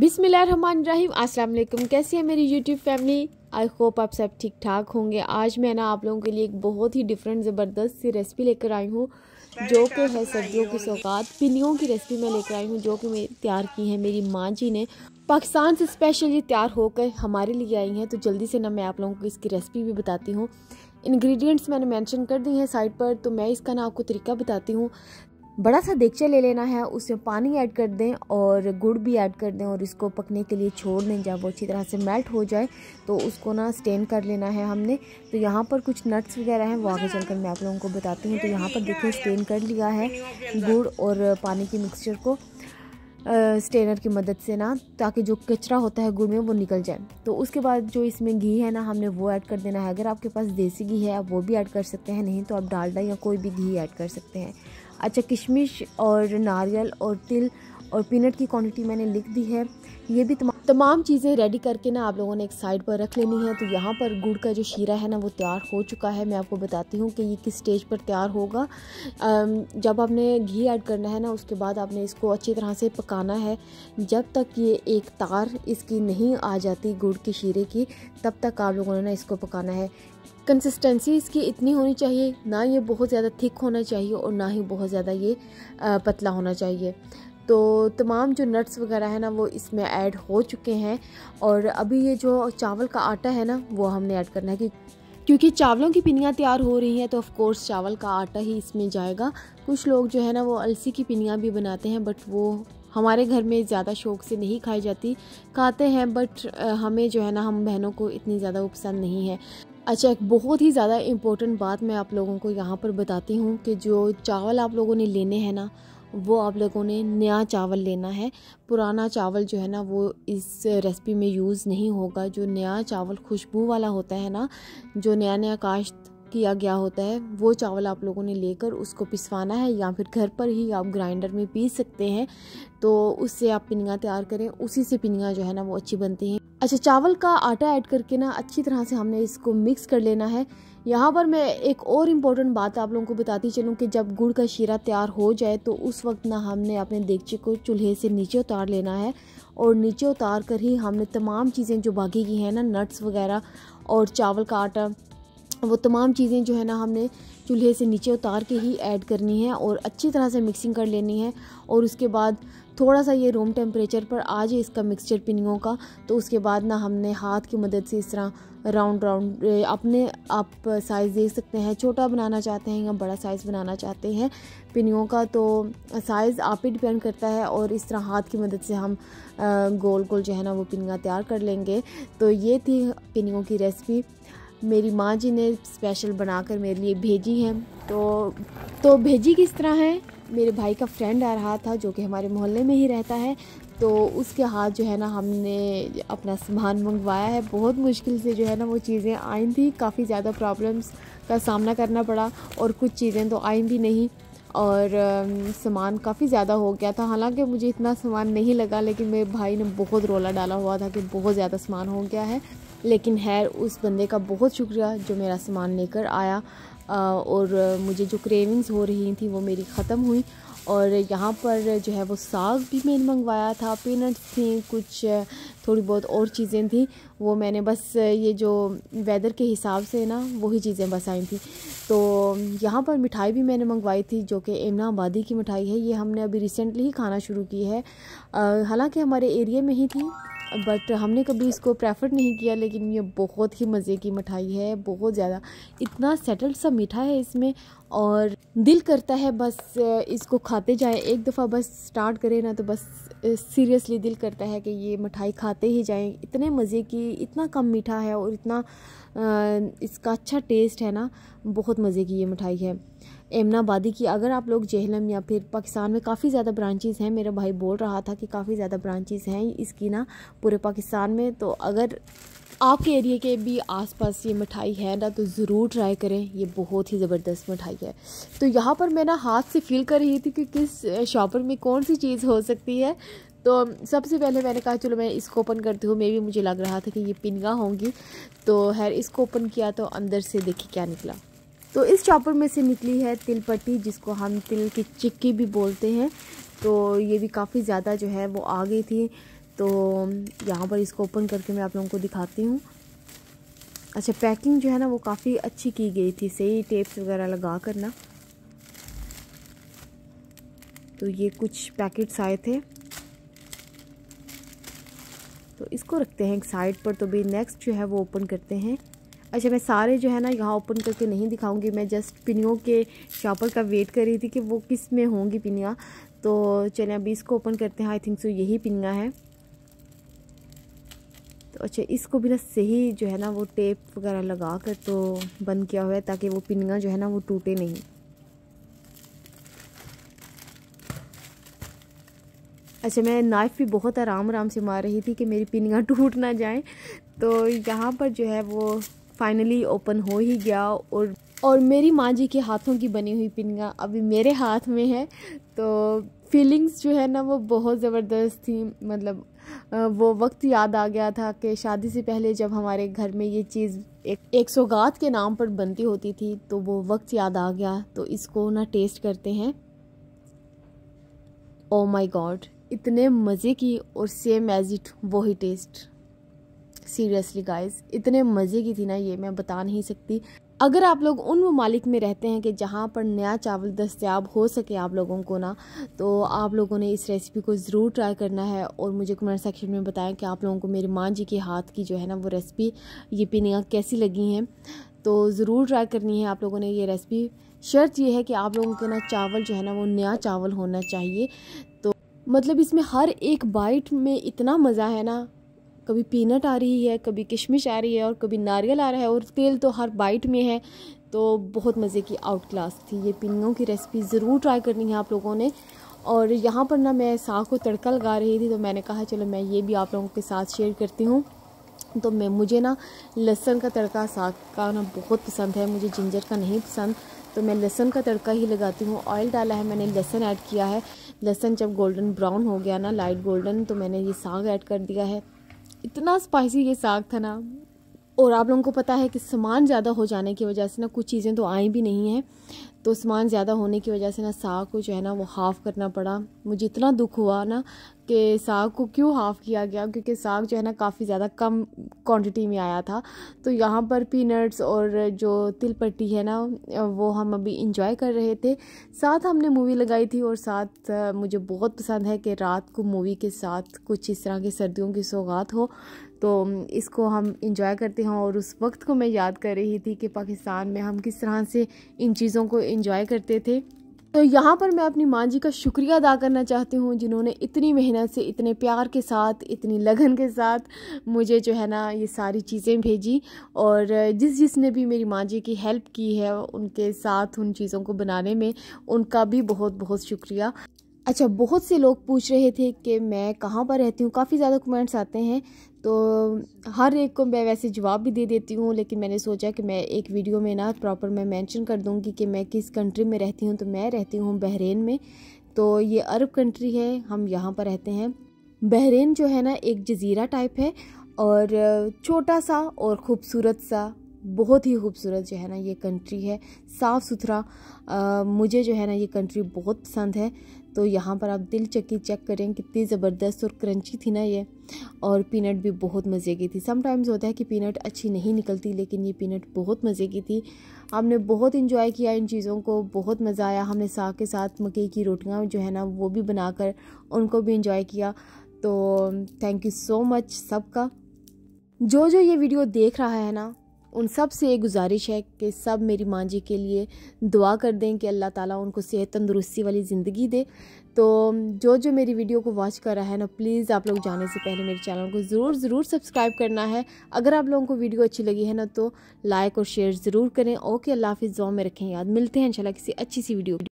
बिसमीम अस्सलाम वालेकुम कैसी है मेरी यूट्यूब फैमिली आई होप आप सब ठीक ठाक होंगे आज मैं ना आप लोगों के लिए एक बहुत ही डिफरेंट ज़बरदस्त सी रेसिपी लेकर आई हूँ जो कि है सब्जियों की सौगात पिलियों की रेसिपी मैं लेकर आई हूँ जो कि मैं तैयार की है मेरी माँ जी ने पाकिस्तान से स्पेशली तैयार होकर हमारे लिए आई हैं तो जल्दी से ना मैं आप लोगों को इसकी रेसिपी भी बताती हूँ इंग्रेडिएंट्स मैंने मेंशन कर दी हैं साइट पर तो मैं इसका ना आपको तरीका बताती हूँ बड़ा सा देगचा ले लेना है उसमें पानी ऐड कर दें और गुड़ भी ऐड कर दें और इसको पकने के लिए छोड़ दें जब वो अच्छी तरह से मेल्ट हो जाए तो उसको ना स्टेन कर लेना है हमने तो यहाँ पर कुछ नट्स वगैरह हैं वो आगे चलकर मैं आप लोगों को बताती हूँ तो यहाँ पर देखिए स्टेन कर लिया है गुड़ और पानी की मिक्सचर को स्टेनर की मदद से ना ताकि जो कचरा होता है गुड़ में वो निकल जाए तो उसके बाद जो इसमें घी है ना हमने वो ऐड कर देना है अगर आपके पास देसी घी है आप वो भी ऐड कर सकते हैं नहीं तो आप डालडा या कोई भी घी ऐड कर सकते हैं अच्छा किशमिश और नारियल और तिल और पीनट की क्वांटिटी मैंने लिख दी है ये भी तमाम तमाम चीज़ें रेडी करके ना आप लोगों ने एक साइड पर रख लेनी है तो यहाँ पर गुड़ का जो शीरा है ना वो तैयार हो चुका है मैं आपको बताती हूँ कि ये किस स्टेज पर तैयार होगा जब आपने घी ऐड करना है ना उसके बाद आपने इसको अच्छी तरह से पकाना है जब तक ये एक तार इसकी नहीं आ जाती गुड़ के शीरे की तब तक आप लोगों ने ना इसको पकाना है कंसिस्टेंसी इसकी इतनी होनी चाहिए ना ये बहुत ज़्यादा थिक होना चाहिए और ना ही बहुत ज़्यादा ये पतला होना चाहिए तो तमाम जो नट्स वगैरह है ना वो इसमें ऐड हो चुके हैं और अभी ये जो चावल का आटा है ना वो हमने ऐड करना है कि क्योंकि चावलों की पिनियाँ तैयार हो रही हैं तो ऑफ़ कोर्स चावल का आटा ही इसमें जाएगा कुछ लोग जो है ना वो अलसी की पिनियाँ भी बनाते हैं बट वो हमारे घर में ज़्यादा शौक से नहीं खाई जाती खाते हैं बट हमें जो है ना हम बहनों को इतनी ज़्यादा वो पसंद नहीं है अच्छा एक बहुत ही ज़्यादा इम्पोर्टेंट बात मैं आप लोगों को यहाँ पर बताती हूँ कि जो चावल आप लोगों ने लेने हैं ना वो आप लोगों ने नया चावल लेना है पुराना चावल जो है ना वो इस रेसिपी में यूज़ नहीं होगा जो नया चावल खुशबू वाला होता है ना जो नया नया काश्त किया गया होता है वो चावल आप लोगों ने लेकर उसको पिसवाना है या फिर घर पर ही आप ग्राइंडर में पीस सकते हैं तो उससे आप पिनियाँ तैयार करें उसी से पिनियाँ जो है ना वो अच्छी बनती हैं अच्छा चावल का आटा ऐड करके ना अच्छी तरह से हमने इसको मिक्स कर लेना है यहाँ पर मैं एक और इम्पॉर्टेंट बात आप लोगों को बताती चलूँ कि जब गुड़ का शीरा तैयार हो जाए तो उस वक्त ना हमने अपने देगचे को चूल्हे से नीचे उतार लेना है और नीचे उतार कर ही हमने तमाम चीज़ें जो बाकी की हैं ना नट्स वगैरह और चावल का आटा वो तमाम चीज़ें जो है ना हमने चूल्हे से नीचे उतार के ही ऐड करनी है और अच्छी तरह से मिक्सिंग कर लेनी है और उसके बाद थोड़ा सा ये रूम टेम्परेचर पर आ जाए इसका मिक्सचर पिनियों का तो उसके बाद ना हमने हाथ की मदद से इस तरह राउंड राउंड अपने आप साइज़ देख सकते हैं छोटा बनाना चाहते हैं या बड़ा साइज़ बनाना चाहते हैं पिनियों का तो साइज़ आप ही डिपेंड करता है और इस तरह हाथ की मदद से हम गोल गोल जो है ना वो पिनियाँ तैयार कर लेंगे तो ये थी पिनियों की रेसिपी मेरी माँ जी ने स्पेशल बनाकर मेरे लिए भेजी हैं तो तो भेजी किस तरह है मेरे भाई का फ्रेंड आ रहा था जो कि हमारे मोहल्ले में ही रहता है तो उसके हाथ जो है ना हमने अपना सामान मंगवाया है बहुत मुश्किल से जो है ना वो चीज़ें आई थी काफ़ी ज़्यादा प्रॉब्लम्स का सामना करना पड़ा और कुछ चीज़ें तो आई भी नहीं और सामान काफ़ी ज़्यादा हो गया था हालांकि मुझे इतना सामान नहीं लगा लेकिन मेरे भाई ने बहुत रोला डाला हुआ था कि बहुत ज़्यादा सामान हो गया है लेकिन है उस बंदे का बहुत शुक्रिया जो मेरा सामान लेकर आया और मुझे जो क्रेविंग्स हो रही थी वो मेरी ख़त्म हुई और यहाँ पर जो है वो साग भी मैंने मंगवाया था पीनट्स थी कुछ थोड़ी बहुत और चीज़ें थी वो मैंने बस ये जो वेदर के हिसाब से ना वही चीज़ें बस आई थी तो यहाँ पर मिठाई भी मैंने मंगवाई थी जो कि आबादी की मिठाई है ये हमने अभी रिसेंटली ही खाना शुरू की है हालांकि हमारे एरिया में ही थी बट हमने कभी इसको प्रेफर नहीं किया लेकिन ये बहुत ही मज़े की मिठाई है बहुत ज़्यादा इतना सेटल्ड सा मीठा है इसमें और दिल करता है बस इसको खाते जाएं एक दफ़ा बस स्टार्ट करें ना तो बस सीरियसली दिल करता है कि ये मिठाई खाते ही जाएं इतने मज़े की इतना कम मीठा है और इतना इसका अच्छा टेस्ट है ना बहुत मज़े की ये मिठाई है एमनाबादी की अगर आप लोग जहलम या फिर पाकिस्तान में काफ़ी ज़्यादा ब्रांचेज़ हैं मेरा भाई बोल रहा था कि काफ़ी ज़्यादा ब्रांचेज़ हैं इसकी ना पूरे पाकिस्तान में तो अगर आपके एरिया के भी आसपास ये मिठाई है ना तो ज़रूर ट्राई करें ये बहुत ही ज़बरदस्त मिठाई है तो यहाँ पर मैं ना हाथ से फील कर रही थी कि किस शॉपर में कौन सी चीज़ हो सकती है तो सबसे पहले मैंने कहा चलो मैं इसको ओपन करती हूँ मे भी मुझे लग रहा था कि ये पिनगा होंगी तो खैर इसको ओपन किया तो अंदर से देखिए क्या निकला तो इस चॉपर में से निकली है तिल पट्टी जिसको हम तिल की चिक्की भी बोलते हैं तो ये भी काफ़ी ज़्यादा जो है वो आ गई थी तो यहाँ पर इसको ओपन करके मैं आप लोगों को दिखाती हूँ अच्छा पैकिंग जो है ना वो काफ़ी अच्छी की गई थी सही टेप्स वगैरह लगा कर ना तो ये कुछ पैकेट्स आए थे तो इसको रखते हैं एक साइड पर तो भी नेक्स्ट जो है वो ओपन करते हैं अच्छा मैं सारे जो है ना यहाँ ओपन करके नहीं दिखाऊंगी मैं जस्ट पिनियों के शॉपर का वेट कर रही थी कि वो किस में होंगी पिनियाँ तो चलें अभी इसको ओपन करते हैं आई थिंक सो यही पिनिया है तो अच्छा इसको भी ना सही जो है ना वो टेप वगैरह लगा कर तो बंद किया हुआ है ताकि वो पिनिया जो है ना वो टूटे नहीं अच्छा मैं नाइफ़ भी बहुत आराम आराम से मार रही थी कि मेरी पिनियाँ टूट ना जाए तो यहाँ पर जो है वो फाइनली ओपन हो ही गया और और मेरी माँ जी के हाथों की बनी हुई पिनगा अभी मेरे हाथ में है तो फीलिंग्स जो है ना वो बहुत ज़बरदस्त थी मतलब वो वक्त याद आ गया था कि शादी से पहले जब हमारे घर में ये चीज़ एक एक सौगात के नाम पर बनती होती थी तो वो वक्त याद आ गया तो इसको ना टेस्ट करते हैं ओ माई गॉड इतने मज़े की और सेम एज इट वही टेस्ट सीरियसली गाइस इतने मज़े की थी ना ये मैं बता नहीं सकती अगर आप लोग उन ममालिक में रहते हैं कि जहाँ पर नया चावल दस्तियाब हो सके आप लोगों को ना तो आप लोगों ने इस रेसिपी को ज़रूर ट्राई करना है और मुझे कमेंट सेक्शन में बताएं कि आप लोगों को मेरी माँ जी के हाथ की जो है ना वो रेसिपी ये पीनिया कैसी लगी हैं तो ज़रूर ट्राई करनी है आप लोगों ने ये रेसिपी शर्त यह है कि आप लोगों के ना चावल जो है ना वो नया चावल होना चाहिए तो मतलब इसमें हर एक बाइट में इतना मज़ा है ना कभी पीनट आ रही है कभी किशमिश आ रही है और कभी नारियल आ रहा है और तेल तो हर बाइट में है तो बहुत मज़े की आउट क्लास थी ये पिनियों की रेसिपी ज़रूर ट्राई करनी है आप लोगों ने और यहाँ पर ना मैं साग को तड़का लगा रही थी तो मैंने कहा चलो मैं ये भी आप लोगों के साथ शेयर करती हूँ तो मैं मुझे ना लहसन का तड़का साग का ना बहुत पसंद है मुझे जिंजर का नहीं पसंद तो मैं लहसन का तड़का ही लगाती हूँ ऑयल डाला है मैंने लहसन ऐड किया है लहसन जब गोल्डन ब्राउन हो गया ना लाइट गोल्डन तो मैंने ये साग ऐड कर दिया है इतना स्पाइसी ये साग था ना और आप लोगों को पता है कि सामान ज़्यादा हो जाने की वजह से ना कुछ चीज़ें तो आई भी नहीं हैं तो सामान ज़्यादा होने की वजह से ना साग को जो है ना वो हाफ़ करना पड़ा मुझे इतना दुख हुआ ना कि साग को क्यों हाफ़ किया गया क्योंकि साग जो है ना काफ़ी ज़्यादा कम क्वांटिटी में आया था तो यहाँ पर पीनट्स और जो तिल पट्टी है ना वो हम अभी इंजॉय कर रहे थे साथ हमने मूवी लगाई थी और साथ मुझे बहुत पसंद है कि रात को मूवी के साथ कुछ इस तरह की सर्दियों की सौगात हो तो इसको हम इंजॉय करते हैं और उस वक्त को मैं याद कर रही थी कि पाकिस्तान में हम किस तरह से इन चीज़ों को इंजॉय करते थे तो यहाँ पर मैं अपनी माँ जी का शुक्रिया अदा करना चाहती हूँ जिन्होंने इतनी मेहनत से इतने प्यार के साथ इतनी लगन के साथ मुझे जो है ना ये सारी चीज़ें भेजी और जिस जिसने भी मेरी माँ जी की हेल्प की है उनके साथ उन चीज़ों को बनाने में उनका भी बहुत बहुत शुक्रिया अच्छा बहुत से लोग पूछ रहे थे कि मैं कहाँ पर रहती हूँ काफ़ी ज़्यादा कमेंट्स आते हैं तो हर एक को मैं वैसे जवाब भी दे देती हूँ लेकिन मैंने सोचा कि मैं एक वीडियो में ना प्रॉपर मैं मेंशन कर दूँगी कि मैं किस कंट्री में रहती हूँ तो मैं रहती हूँ बहरीन में तो ये अरब कंट्री है हम यहाँ पर रहते हैं बहरीन जो है ना एक जजीरा टाइप है और छोटा सा और ख़ूबसूरत सा बहुत ही खूबसूरत जो है ना ये कंट्री है साफ़ सुथरा मुझे जो है ना ये कंट्री बहुत पसंद है तो यहाँ पर आप दिल चक्की चेक करें कितनी ज़बरदस्त और क्रंची थी ना ये और पीनट भी बहुत मज़े की थी समटाइम्स होता है कि पीनट अच्छी नहीं निकलती लेकिन ये पीनट बहुत मज़े की थी हमने बहुत इंजॉय किया इन चीज़ों को बहुत मज़ा आया हमने साग के साथ मकई की रोटियाँ जो है ना वो भी बनाकर उनको भी इंजॉय किया तो थैंक यू सो मच सबका जो जो ये वीडियो देख रहा है ना उन सब से ये गुजारिश है कि सब मेरी माँ जी के लिए दुआ कर दें कि अल्लाह ताला उनको सेहत तंदुरुस्ती वाली ज़िंदगी दे तो जो जो मेरी वीडियो को वॉच कर रहा है ना प्लीज़ आप लोग जाने से पहले मेरे चैनल को ज़रूर ज़रूर सब्सक्राइब करना है अगर आप लोगों को वीडियो अच्छी लगी है ना तो लाइक और शेयर ज़रूर करें ओके अल्लाह हाफिज़ ज़ो में रखें याद मिलते हैं इंशाल्लाह किसी अच्छी सी वीडियो